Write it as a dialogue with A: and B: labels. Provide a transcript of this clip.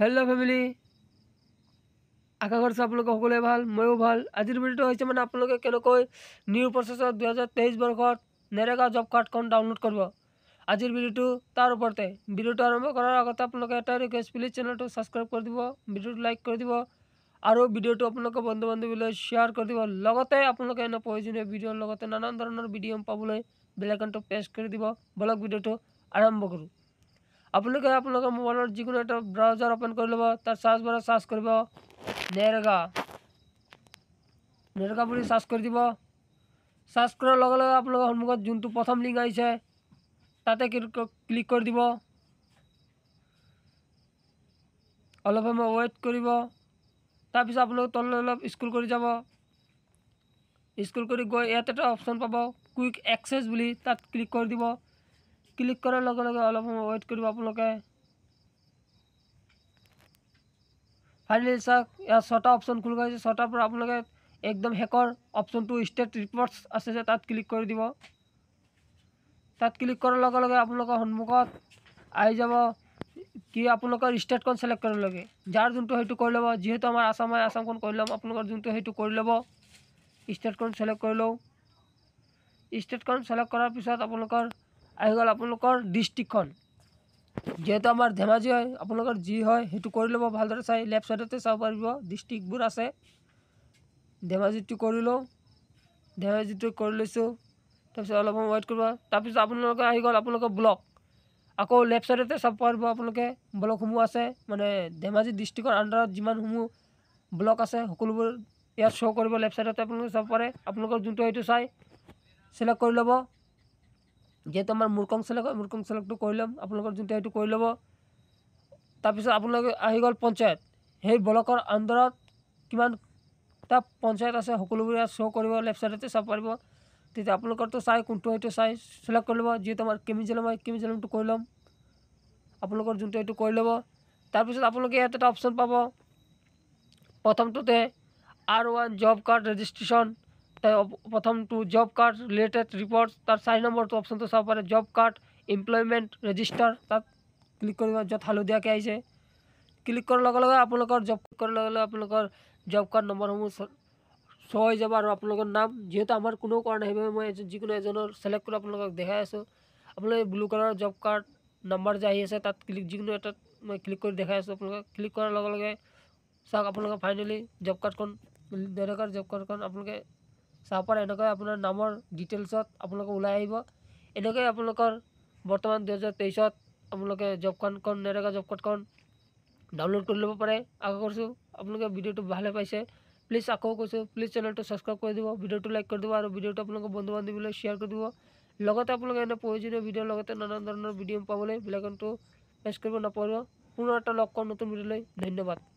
A: hello' family আকাশৰ আপোনালোকে আপোনালোকৰ সকলোৱে ভাল ময়ো ভাল আজিৰ ভিডিঅ'টো হৈছে মানে আপোনালোকে কেনেকৈ নিউ প্ৰচেছত দুহেজাৰ তেইছ বৰ্ষত নেৰেগা জব কাৰ্ডখন ডাউনলোড কৰিব আজিৰ ভিডিঅ'টো তাৰ ওপৰতে ভিডিঅ'টো আৰম্ভ কৰাৰ আগতে আপোনালোকে এটা ৰিকুৱেষ্ট প্লিজ চেনেলটো ছাবস্ক্ৰাইব কৰি দিব ভিডিঅ'টো লাইক কৰি দিব আৰু ভিডিঅ'টো আপোনালোকে বন্ধু বান্ধৱীলৈ শ্বেয়াৰ কৰি দিব লগতে আপোনালোকে এনে প্ৰয়োজনীয় ভিডিঅ'ৰ লগতে নানান ধৰণৰ ভিডিঅ' পাবলৈ বেলেগ এণ্টটো পেষ্ট কৰি দিব ব্লগ ভিডিঅ'টো আৰম্ভ কৰোঁ আপোনালোকে আপোনালোকৰ মোবাইলত যিকোনো এটা ব্ৰাউজাৰ অ'পেন কৰি ল'ব তাত চাৰ্চ বাৰত চাৰ্চ কৰিব নেৰেগা নেৰেগা বুলি চাৰ্চ কৰি দিব চাৰ্চ কৰাৰ লগে লগে আপোনালোকৰ সন্মুখত যোনটো প্ৰথম লিংক আহিছে তাতে ক্লিক কৰি দিব অলপ সময় ৱেইট কৰিব তাৰপিছত আপোনালোকে তললৈ অলপ স্কুল কৰি যাব স্কুল কৰি গৈ ইয়াত এটা অপশ্যন পাব কুইক এক্সেছ বুলি তাত ক্লিক কৰি দিব ক্লিক করার লগে লগে অল্প সময় ওয়েট করব আপনাদের ফাইনালি চাক ছটা অপশন খুল গেছে ছটার আপনাদের একদম শেকর অপশন টু স্টেট রিপোর্টস আছে যে তাত ক্লিক করে দিব তাত ক্লিক করার লগে আপনাদের সন্মুখত আই যাব কি আপনার স্টেট কোন সিলেক্ট করার লগে যার যেটা করে লব যেহেতু আমার আসাম হয় আসাম কোন করলাম আপনার যেটা করে লব স্টেট কোন সিলেক্ট করে লো স্টেট কোন পিছত আপনার আহি গ'ল আপোনালোকৰ দৃষ্টিখন যিহেতু আমাৰ ধেমাজি হয় আপোনালোকৰ যি হয় সেইটো কৰি ল'ব ভালদৰে চাই লেফ্ট চাইডতে চাব পাৰিব ডিষ্ট্ৰিক্টবোৰ আছে ধেমাজিটো কৰি লওঁ ধেমাজিটো কৰি লৈছোঁ তাৰপিছত অলপমান ৱেইট কৰিব তাৰপিছত আপোনালোকে আহি গ'ল আপোনালোকৰ ব্লক আকৌ লেফ্ট চাইডতে চাব পাৰিব আপোনালোকে ব্লকসমূহ আছে মানে ধেমাজি ডিষ্ট্ৰিক্টৰ আণ্ডাৰত যিমানসমূহ ব্লক আছে সকলোবোৰ ইয়াত শ্ব' কৰিব লেফ্ট চাইডতে আপোনালোকে চাব পাৰে আপোনালোকৰ যোনটো সেইটো চাই চিলেক্ট কৰি ল'ব যিহেতু আমাৰ মূৰ্কং চালক হয় মূৰ্কং চালকটো কৈ ল'ম আপোনালোকৰ যোনটো সেইটো কৈ ল'ব তাৰপিছত আপোনালোকে আহি গ'ল পঞ্চায়ত সেই ব্লকৰ আণ্ডাৰত কিমানটা পঞ্চায়ত আছে সকলোবোৰে শ্ব' কৰিব লেফ্ট ছাইডতে চাব পাৰিব তেতিয়া আপোনালোকৰতো চাই কোনটো হয়তো চাই চিলেক্ট কৰি ল'ব যিহেতু আমাৰ কেমিজেলম হয় কেমিজেলমটো কৈ ল'ম আপোনালোকৰ যোনটো সেইটো কৈ ল'ব তাৰপিছত আপোনালোকে ইয়াত এটা অপশ্যন পাব প্ৰথমটোতে আৰ ওৱান জব কাৰ্ড ৰেজিষ্ট্ৰেশ্যন প্ৰথমটো জব কাৰ্ড ৰিলেটেড ৰিপৰ্টছ তাৰ চাৰি নম্বৰটো অপশ্যনটো চাব পাৰে জব কাৰ্ড এমপ্লয়মেণ্ট ৰেজিষ্টাৰ তাত ক্লিক কৰিব য'ত হালধীয়াকৈ আহিছে ক্লিক কৰাৰ লগে লগে আপোনালোকৰ জব কৰাৰ লগে লগে আপোনালোকৰ জব কাৰ্ড নম্বৰসমূহ শ্ব' হৈ যাব আৰু আপোনালোকৰ নাম যিহেতু আমাৰ কোনো কৰা নাই সেইবাবে মই যিকোনো এজনৰ চিলেক্ট কৰি আপোনালোকক দেখাই আছোঁ আপোনালোকে ব্লু কালাৰৰ জব কাৰ্ড নাম্বাৰ যে আহি আছে তাত ক্লিক যিকোনো এটাত মই ক্লিক কৰি দেখাই আছোঁ আপোনালোকে ক্লিক কৰাৰ লগে লগে চাওক আপোনালোকে ফাইনেলি জব কাৰ্ডখন দেৰেকাৰ জব কাৰ্ডখন আপোনালোকে চাহপাত এনেকৈ আপোনাৰ নামৰ ডিটেইলছত আপোনালোকে ওলাই আহিব এনেকৈ আপোনালোকৰ বৰ্তমান দুহেজাৰ তেইছত আপোনালোকে জব কাৰ্ডখন নেৰেগা জব কাৰ্ডখন ডাউনলোড কৰি ল'ব পাৰে আশা কৰিছোঁ আপোনালোকে ভিডিঅ'টো ভালে পাইছে প্লিজ আকৌ কৈছোঁ প্লিজ চেনেলটো ছাবস্ক্ৰাইব কৰি দিব ভিডিঅ'টো লাইক কৰি দিব আৰু ভিডিঅ'টো আপোনালোকৰ বন্ধু বান্ধৱীলৈ শ্বেয়াৰ কৰি দিব লগতে আপোনালোকে এনে প্ৰয়োজনীয় ভিডিঅ'ৰ লগতে নানান ধৰণৰ ভিডিঅ' পাবলৈ বিলাকটো প্ৰেছ কৰিব নাপাৰিব পুনৰ এটা লগ কৰোঁ নতুন ভিডিঅ'লৈ ধন্যবাদ